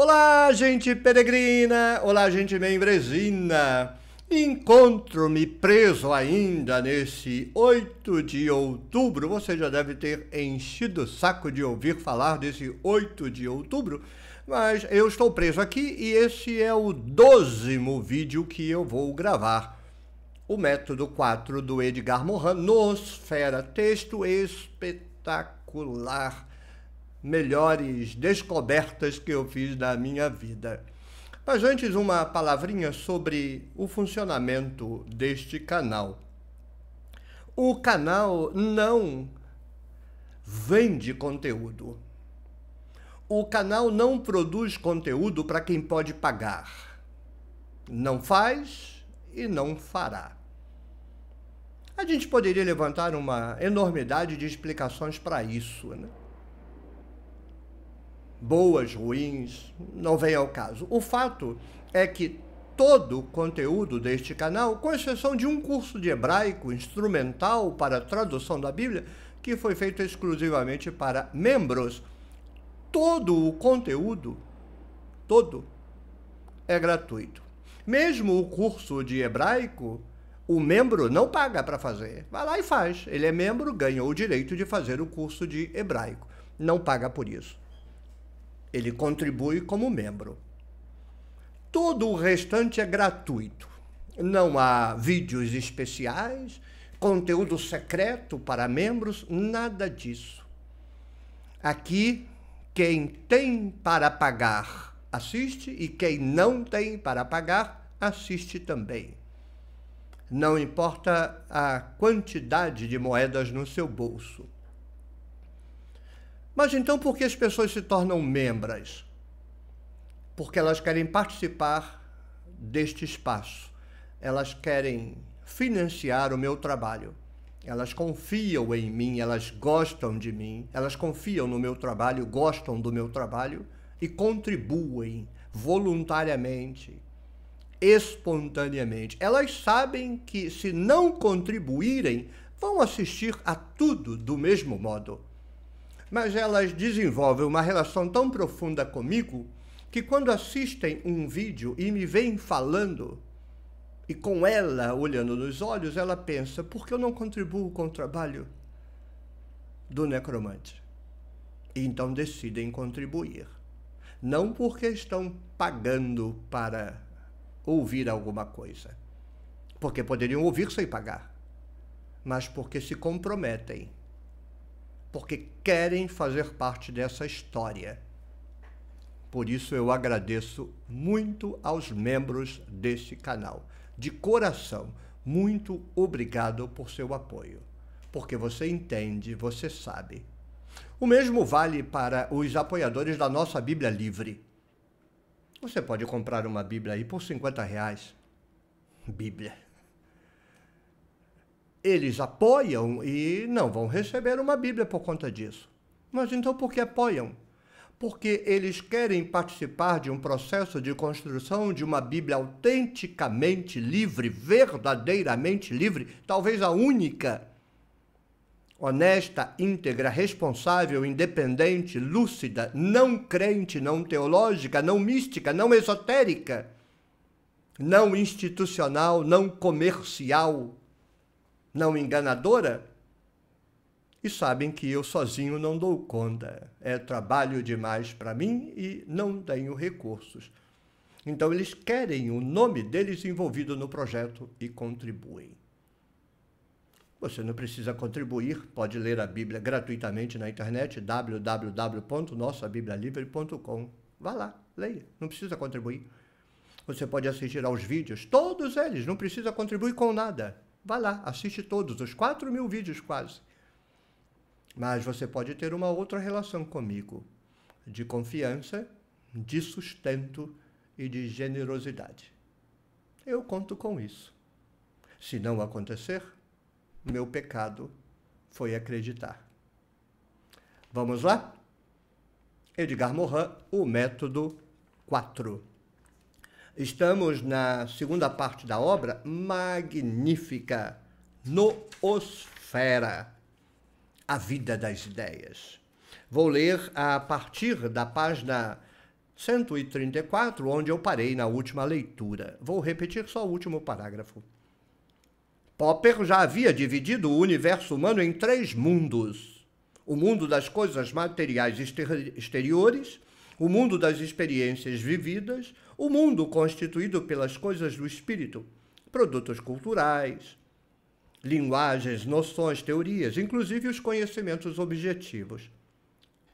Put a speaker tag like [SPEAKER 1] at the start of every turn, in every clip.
[SPEAKER 1] Olá, gente peregrina! Olá, gente membresina! Encontro-me preso ainda nesse 8 de outubro. Você já deve ter enchido o saco de ouvir falar desse 8 de outubro, mas eu estou preso aqui e esse é o dozimo vídeo que eu vou gravar o método 4 do Edgar Morin, Nosfera, texto espetacular melhores descobertas que eu fiz da minha vida. Mas antes, uma palavrinha sobre o funcionamento deste canal. O canal não vende conteúdo. O canal não produz conteúdo para quem pode pagar. Não faz e não fará. A gente poderia levantar uma enormidade de explicações para isso, né? boas, ruins, não vem ao caso. O fato é que todo o conteúdo deste canal, com exceção de um curso de hebraico instrumental para tradução da Bíblia, que foi feito exclusivamente para membros, todo o conteúdo, todo, é gratuito. Mesmo o curso de hebraico, o membro não paga para fazer. Vai lá e faz. Ele é membro, ganhou o direito de fazer o curso de hebraico. Não paga por isso. Ele contribui como membro. Todo o restante é gratuito. Não há vídeos especiais, conteúdo secreto para membros, nada disso. Aqui, quem tem para pagar assiste e quem não tem para pagar assiste também. Não importa a quantidade de moedas no seu bolso. Mas então por que as pessoas se tornam membros? Porque elas querem participar deste espaço. Elas querem financiar o meu trabalho. Elas confiam em mim, elas gostam de mim, elas confiam no meu trabalho, gostam do meu trabalho e contribuem voluntariamente, espontaneamente. Elas sabem que, se não contribuírem, vão assistir a tudo do mesmo modo mas elas desenvolvem uma relação tão profunda comigo que quando assistem um vídeo e me veem falando, e com ela olhando nos olhos, ela pensa: por que eu não contribuo com o trabalho do necromante? E então decidem contribuir. Não porque estão pagando para ouvir alguma coisa, porque poderiam ouvir sem pagar, mas porque se comprometem porque querem fazer parte dessa história. Por isso eu agradeço muito aos membros deste canal. De coração, muito obrigado por seu apoio. Porque você entende, você sabe. O mesmo vale para os apoiadores da nossa Bíblia Livre. Você pode comprar uma Bíblia aí por 50 reais. Bíblia eles apoiam e não vão receber uma Bíblia por conta disso. Mas então por que apoiam? Porque eles querem participar de um processo de construção de uma Bíblia autenticamente livre, verdadeiramente livre, talvez a única, honesta, íntegra, responsável, independente, lúcida, não crente, não teológica, não mística, não esotérica, não institucional, não comercial não enganadora? E sabem que eu sozinho não dou conta. É trabalho demais para mim e não tenho recursos. Então, eles querem o nome deles envolvido no projeto e contribuem. Você não precisa contribuir, pode ler a Bíblia gratuitamente na internet, www.nossabiblialivre.com. Vá lá, leia, não precisa contribuir. Você pode assistir aos vídeos, todos eles, não precisa contribuir com nada. Vai lá, assiste todos, os 4 mil vídeos quase. Mas você pode ter uma outra relação comigo, de confiança, de sustento e de generosidade. Eu conto com isso. Se não acontecer, meu pecado foi acreditar. Vamos lá? Edgar Morin, o método 4. Estamos na segunda parte da obra magnífica, Noosfera, a vida das ideias. Vou ler a partir da página 134, onde eu parei na última leitura. Vou repetir só o último parágrafo. Popper já havia dividido o universo humano em três mundos: o mundo das coisas materiais exteriores, o mundo das experiências vividas, o mundo constituído pelas coisas do espírito, produtos culturais, linguagens, noções, teorias, inclusive os conhecimentos objetivos.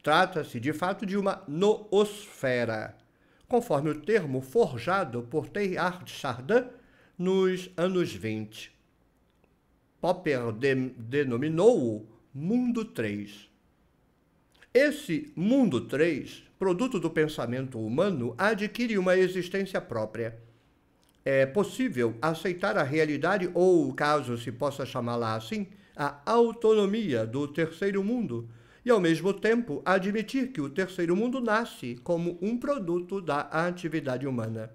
[SPEAKER 1] Trata-se, de fato, de uma noosfera, conforme o termo forjado por Teilhard de Chardin nos anos 20. Popper de denominou-o Mundo 3. Esse Mundo 3 produto do pensamento humano, adquire uma existência própria. É possível aceitar a realidade, ou, caso se possa chamá-la assim, a autonomia do terceiro mundo, e ao mesmo tempo admitir que o terceiro mundo nasce como um produto da atividade humana.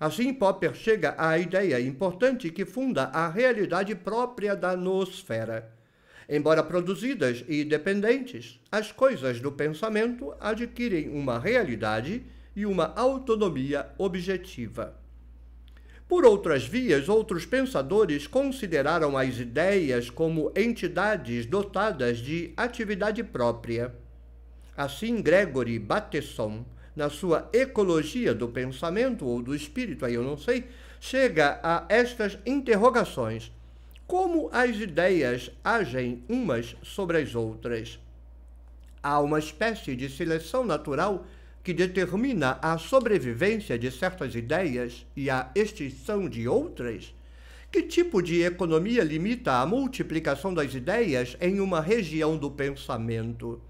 [SPEAKER 1] Assim, Popper chega à ideia importante que funda a realidade própria da nosfera Embora produzidas e dependentes, as coisas do pensamento adquirem uma realidade e uma autonomia objetiva. Por outras vias, outros pensadores consideraram as ideias como entidades dotadas de atividade própria. Assim, Gregory Bateson, na sua Ecologia do Pensamento ou do Espírito, aí eu não sei, chega a estas interrogações como as ideias agem umas sobre as outras. Há uma espécie de seleção natural que determina a sobrevivência de certas ideias e a extinção de outras? Que tipo de economia limita a multiplicação das ideias em uma região do pensamento?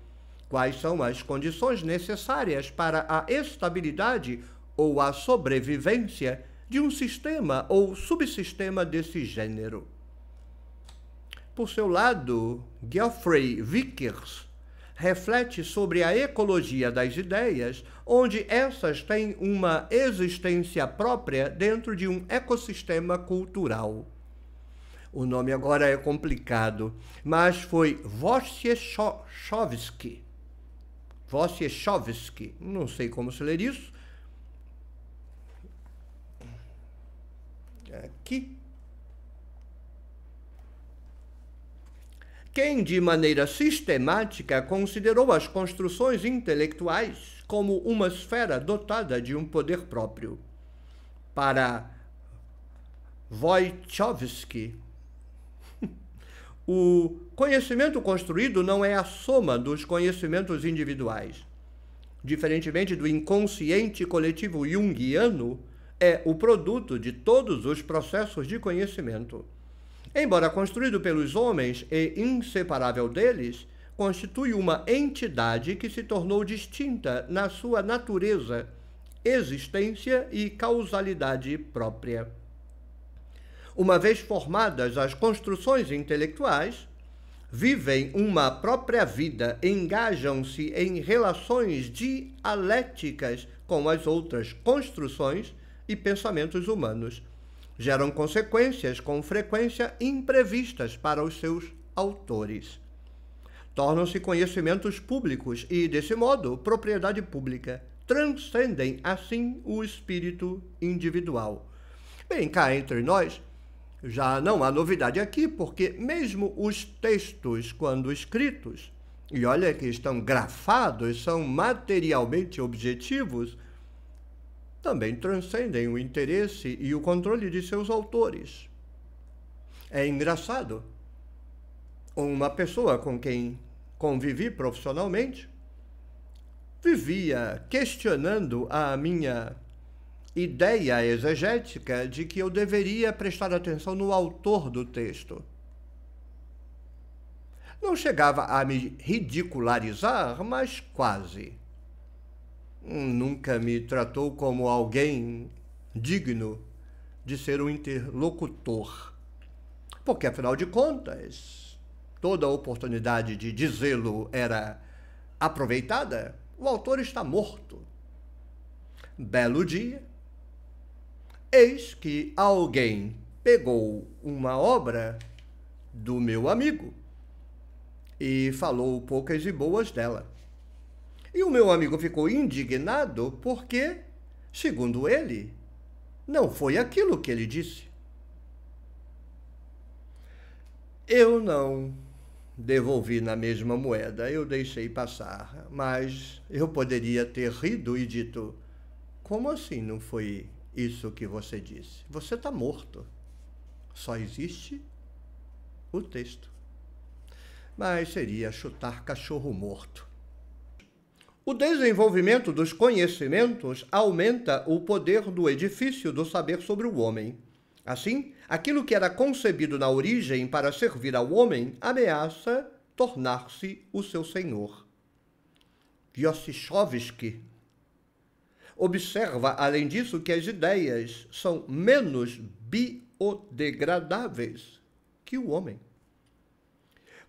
[SPEAKER 1] Quais são as condições necessárias para a estabilidade ou a sobrevivência de um sistema ou subsistema desse gênero? Por seu lado, Geoffrey Vickers reflete sobre a ecologia das ideias, onde essas têm uma existência própria dentro de um ecossistema cultural. O nome agora é complicado, mas foi Wojciechowski. Wojciechowski, não sei como se ler isso. Aqui. quem de maneira sistemática considerou as construções intelectuais como uma esfera dotada de um poder próprio. Para Wojciechowski, o conhecimento construído não é a soma dos conhecimentos individuais. Diferentemente do inconsciente coletivo junguiano, é o produto de todos os processos de conhecimento. Embora construído pelos homens e inseparável deles, constitui uma entidade que se tornou distinta na sua natureza, existência e causalidade própria. Uma vez formadas as construções intelectuais, vivem uma própria vida, engajam-se em relações dialéticas com as outras construções e pensamentos humanos geram consequências com frequência imprevistas para os seus autores. Tornam-se conhecimentos públicos e, desse modo, propriedade pública. Transcendem, assim, o espírito individual. Bem, cá entre nós, já não há novidade aqui, porque mesmo os textos, quando escritos, e olha que estão grafados, são materialmente objetivos, também transcendem o interesse e o controle de seus autores. É engraçado. Uma pessoa com quem convivi profissionalmente vivia questionando a minha ideia exegética de que eu deveria prestar atenção no autor do texto. Não chegava a me ridicularizar, mas quase nunca me tratou como alguém digno de ser um interlocutor. Porque, afinal de contas, toda oportunidade de dizê-lo era aproveitada, o autor está morto. Belo dia, eis que alguém pegou uma obra do meu amigo e falou poucas e boas dela. E o meu amigo ficou indignado porque, segundo ele, não foi aquilo que ele disse. Eu não devolvi na mesma moeda, eu deixei passar, mas eu poderia ter rido e dito: Como assim não foi isso que você disse? Você está morto. Só existe o texto. Mas seria chutar cachorro morto. O desenvolvimento dos conhecimentos aumenta o poder do edifício do saber sobre o homem. Assim, aquilo que era concebido na origem para servir ao homem ameaça tornar-se o seu senhor. Yossichovsky observa, além disso, que as ideias são menos biodegradáveis que o homem.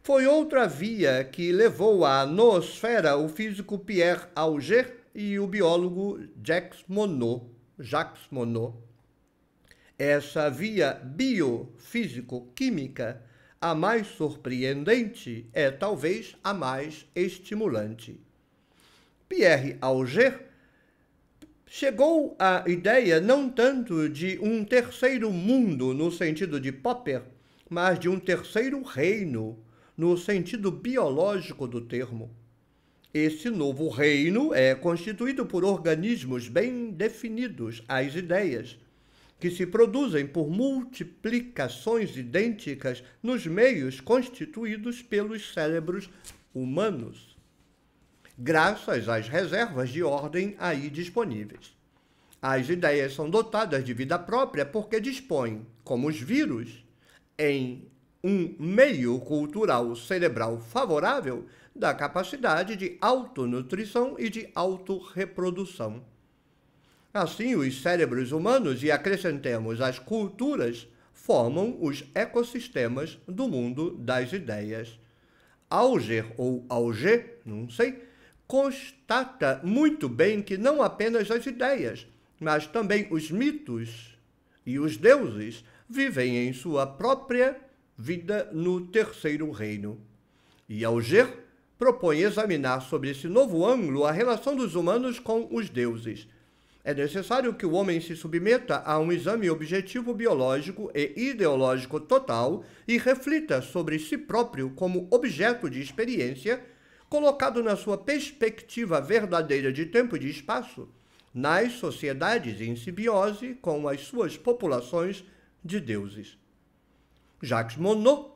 [SPEAKER 1] Foi outra via que levou à noosfera o físico Pierre Auger e o biólogo Jacques Monod. Jacques Monod. Essa via biofísico-química, a mais surpreendente, é talvez a mais estimulante. Pierre Auger chegou à ideia não tanto de um terceiro mundo no sentido de Popper, mas de um terceiro reino no sentido biológico do termo. Esse novo reino é constituído por organismos bem definidos, as ideias, que se produzem por multiplicações idênticas nos meios constituídos pelos cérebros humanos, graças às reservas de ordem aí disponíveis. As ideias são dotadas de vida própria porque dispõem, como os vírus, em um meio cultural cerebral favorável da capacidade de autonutrição e de autorreprodução. Assim, os cérebros humanos, e acrescentemos as culturas, formam os ecossistemas do mundo das ideias. Alger ou Auger, não sei, constata muito bem que não apenas as ideias, mas também os mitos e os deuses vivem em sua própria vida no terceiro reino. E Alger propõe examinar sobre esse novo ângulo a relação dos humanos com os deuses. É necessário que o homem se submeta a um exame objetivo biológico e ideológico total e reflita sobre si próprio como objeto de experiência, colocado na sua perspectiva verdadeira de tempo e de espaço, nas sociedades em simbiose com as suas populações de deuses. Jacques Monod,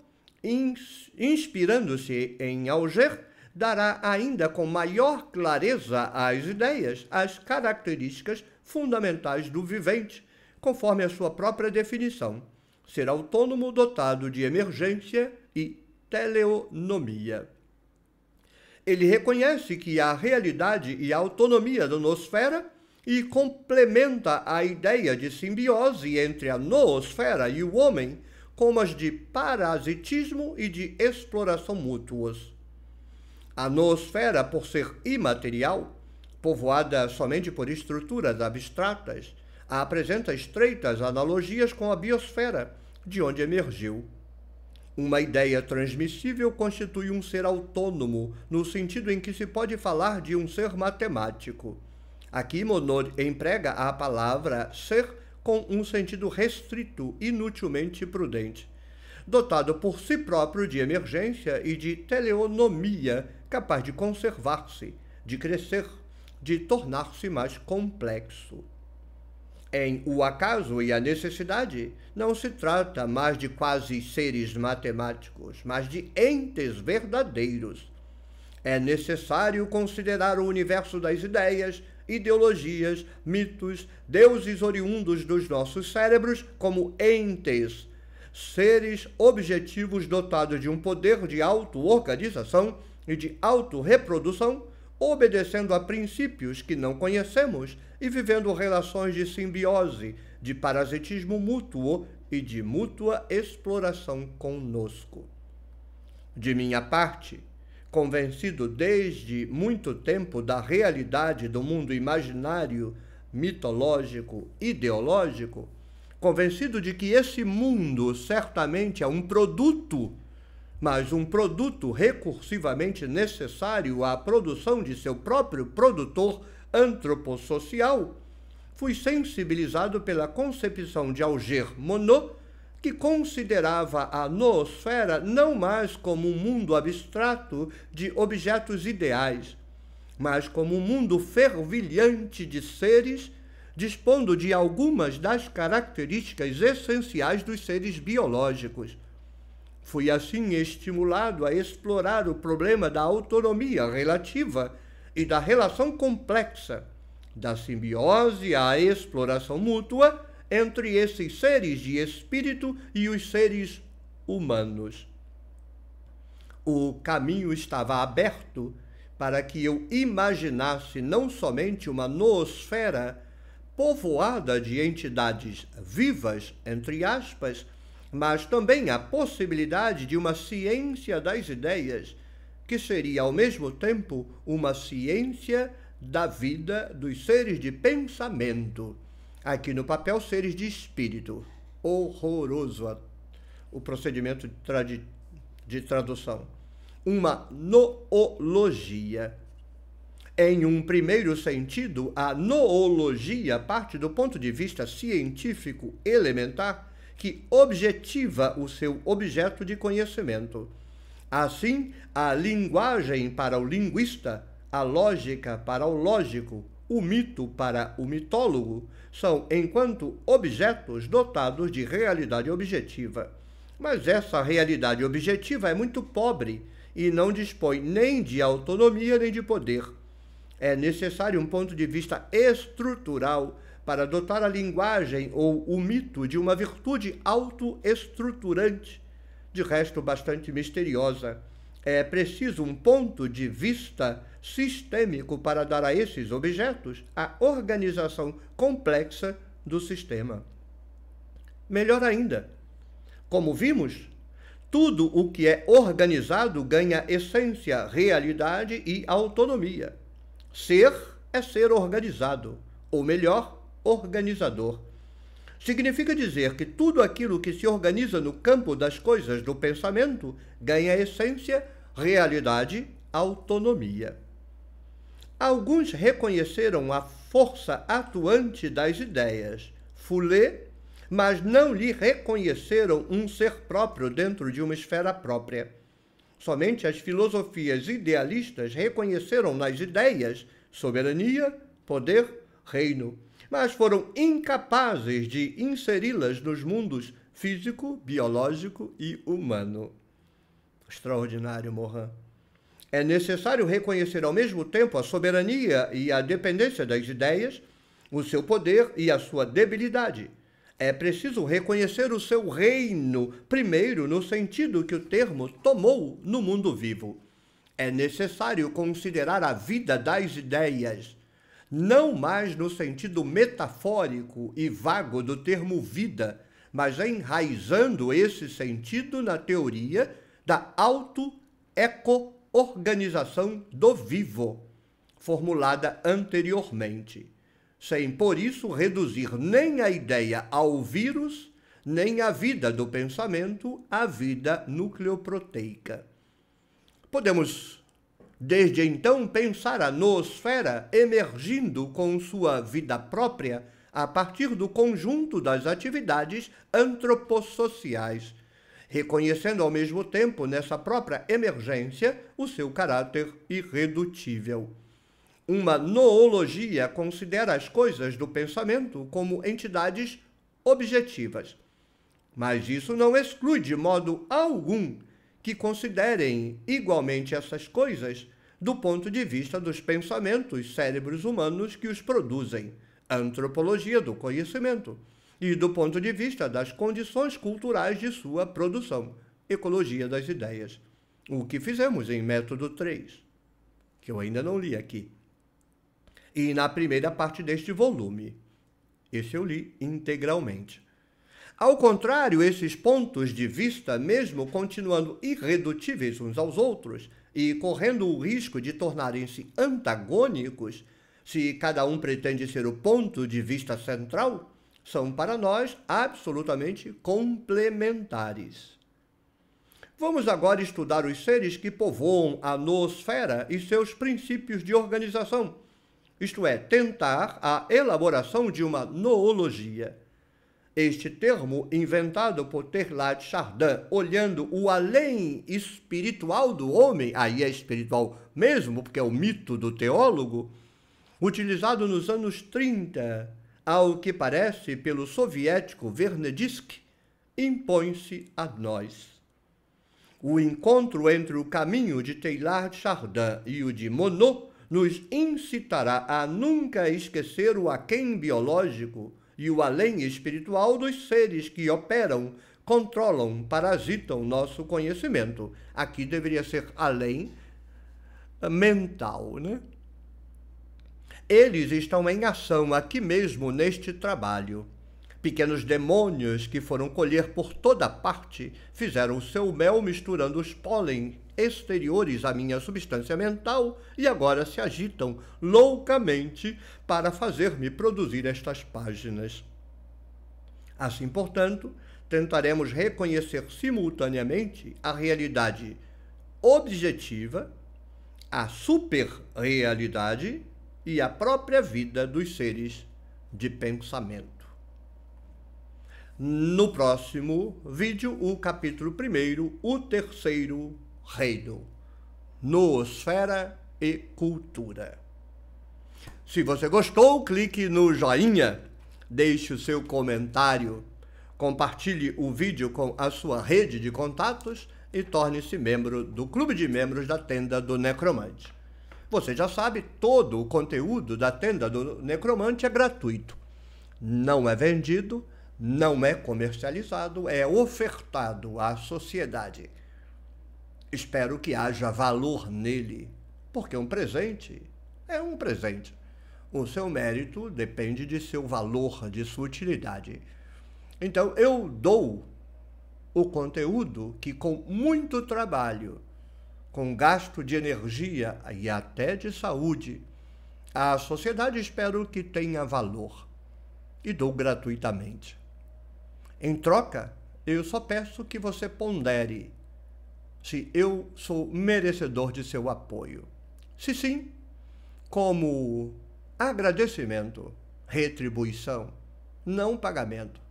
[SPEAKER 1] inspirando-se em Alger, dará ainda com maior clareza às ideias as características fundamentais do vivente, conforme a sua própria definição: ser autônomo, dotado de emergência e teleonomia. Ele reconhece que a realidade e a autonomia da nosfera e complementa a ideia de simbiose entre a noosfera e o homem como as de parasitismo e de exploração mútuos. A noosfera, por ser imaterial, povoada somente por estruturas abstratas, apresenta estreitas analogias com a biosfera, de onde emergiu. Uma ideia transmissível constitui um ser autônomo, no sentido em que se pode falar de um ser matemático. Aqui Monod emprega a palavra ser com um sentido restrito, inutilmente prudente, dotado por si próprio de emergência e de teleonomia, capaz de conservar-se, de crescer, de tornar-se mais complexo. Em O Acaso e a Necessidade, não se trata mais de quase seres matemáticos, mas de entes verdadeiros. É necessário considerar o universo das ideias, ideologias, mitos, deuses oriundos dos nossos cérebros como entes, seres objetivos dotados de um poder de auto-organização e de auto-reprodução, obedecendo a princípios que não conhecemos e vivendo relações de simbiose, de parasitismo mútuo e de mútua exploração conosco. De minha parte, convencido desde muito tempo da realidade do mundo imaginário, mitológico, ideológico, convencido de que esse mundo certamente é um produto, mas um produto recursivamente necessário à produção de seu próprio produtor antropossocial, fui sensibilizado pela concepção de Alger Monod que considerava a noosfera não mais como um mundo abstrato de objetos ideais, mas como um mundo fervilhante de seres, dispondo de algumas das características essenciais dos seres biológicos. Fui assim estimulado a explorar o problema da autonomia relativa e da relação complexa, da simbiose à exploração mútua entre esses seres de espírito e os seres humanos. O caminho estava aberto para que eu imaginasse não somente uma noosfera povoada de entidades vivas, entre aspas, mas também a possibilidade de uma ciência das ideias, que seria ao mesmo tempo uma ciência da vida dos seres de pensamento. Aqui no papel, seres de espírito. Horroroso a, o procedimento de, de tradução. Uma noologia. Em um primeiro sentido, a noologia parte do ponto de vista científico elementar que objetiva o seu objeto de conhecimento. Assim, a linguagem para o linguista, a lógica para o lógico, o mito para o mitólogo são, enquanto objetos dotados de realidade objetiva. Mas essa realidade objetiva é muito pobre e não dispõe nem de autonomia nem de poder. É necessário um ponto de vista estrutural para dotar a linguagem ou o mito de uma virtude autoestruturante, de resto bastante misteriosa é preciso um ponto de vista sistêmico para dar a esses objetos a organização complexa do sistema. Melhor ainda, como vimos, tudo o que é organizado ganha essência, realidade e autonomia. Ser é ser organizado, ou melhor, organizador significa dizer que tudo aquilo que se organiza no campo das coisas do pensamento ganha essência, realidade, autonomia. Alguns reconheceram a força atuante das ideias, Foulet, mas não lhe reconheceram um ser próprio dentro de uma esfera própria. Somente as filosofias idealistas reconheceram nas ideias soberania, poder, reino mas foram incapazes de inseri-las nos mundos físico, biológico e humano. Extraordinário, Mohan. É necessário reconhecer ao mesmo tempo a soberania e a dependência das ideias, o seu poder e a sua debilidade. É preciso reconhecer o seu reino, primeiro no sentido que o termo tomou no mundo vivo. É necessário considerar a vida das ideias, não mais no sentido metafórico e vago do termo vida, mas enraizando esse sentido na teoria da auto-eco-organização do vivo, formulada anteriormente, sem por isso reduzir nem a ideia ao vírus, nem a vida do pensamento à vida nucleoproteica. Podemos Desde então pensara a noosfera emergindo com sua vida própria a partir do conjunto das atividades antropossociais, reconhecendo ao mesmo tempo nessa própria emergência o seu caráter irredutível. Uma noologia considera as coisas do pensamento como entidades objetivas. Mas isso não exclui de modo algum que considerem igualmente essas coisas do ponto de vista dos pensamentos, cérebros humanos que os produzem, antropologia do conhecimento, e do ponto de vista das condições culturais de sua produção, ecologia das ideias, o que fizemos em método 3, que eu ainda não li aqui. E na primeira parte deste volume, esse eu li integralmente. Ao contrário, esses pontos de vista, mesmo continuando irredutíveis uns aos outros e correndo o risco de tornarem-se antagônicos, se cada um pretende ser o ponto de vista central, são para nós absolutamente complementares. Vamos agora estudar os seres que povoam a noosfera e seus princípios de organização, isto é, tentar a elaboração de uma noologia. Este termo, inventado por Terlat Chardin, olhando o além espiritual do homem, aí é espiritual mesmo, porque é o mito do teólogo, utilizado nos anos 30, ao que parece pelo soviético Vernadisk, impõe-se a nós. O encontro entre o caminho de Teilhard Chardin e o de Monod nos incitará a nunca esquecer o aquém biológico e o além espiritual dos seres que operam, controlam, parasitam nosso conhecimento. Aqui deveria ser além mental, né? Eles estão em ação aqui mesmo neste trabalho. Pequenos demônios que foram colher por toda parte fizeram o seu mel misturando os pólen exteriores à minha substância mental e agora se agitam loucamente para fazer-me produzir estas páginas. Assim, portanto, tentaremos reconhecer simultaneamente a realidade objetiva, a superrealidade e a própria vida dos seres de pensamento. No próximo vídeo, o capítulo primeiro, o terceiro reino, noosfera e cultura. Se você gostou, clique no joinha, deixe o seu comentário, compartilhe o vídeo com a sua rede de contatos e torne-se membro do Clube de Membros da Tenda do Necromante. Você já sabe, todo o conteúdo da Tenda do Necromante é gratuito. Não é vendido, não é comercializado, é ofertado à sociedade. Espero que haja valor nele, porque um presente. É um presente. O seu mérito depende de seu valor, de sua utilidade. Então, eu dou o conteúdo que, com muito trabalho, com gasto de energia e até de saúde, a sociedade espero que tenha valor e dou gratuitamente. Em troca, eu só peço que você pondere se eu sou merecedor de seu apoio. Se sim, como agradecimento, retribuição, não pagamento.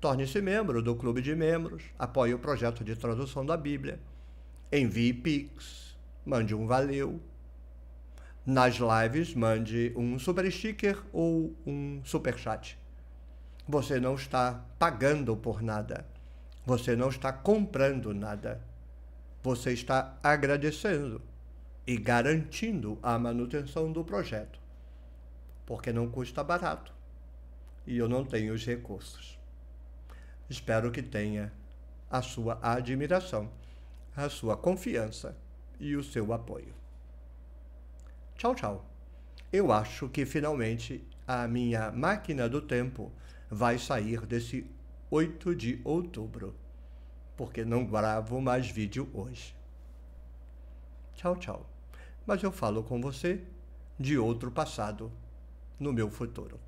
[SPEAKER 1] Torne-se membro do Clube de Membros, apoie o projeto de tradução da Bíblia, envie Pix, mande um valeu. Nas lives, mande um super sticker ou um super chat. Você não está pagando por nada. Você não está comprando nada você está agradecendo e garantindo a manutenção do projeto, porque não custa barato e eu não tenho os recursos. Espero que tenha a sua admiração, a sua confiança e o seu apoio. Tchau, tchau. Eu acho que finalmente a minha máquina do tempo vai sair desse 8 de outubro porque não gravo mais vídeo hoje. Tchau, tchau. Mas eu falo com você de outro passado no meu futuro.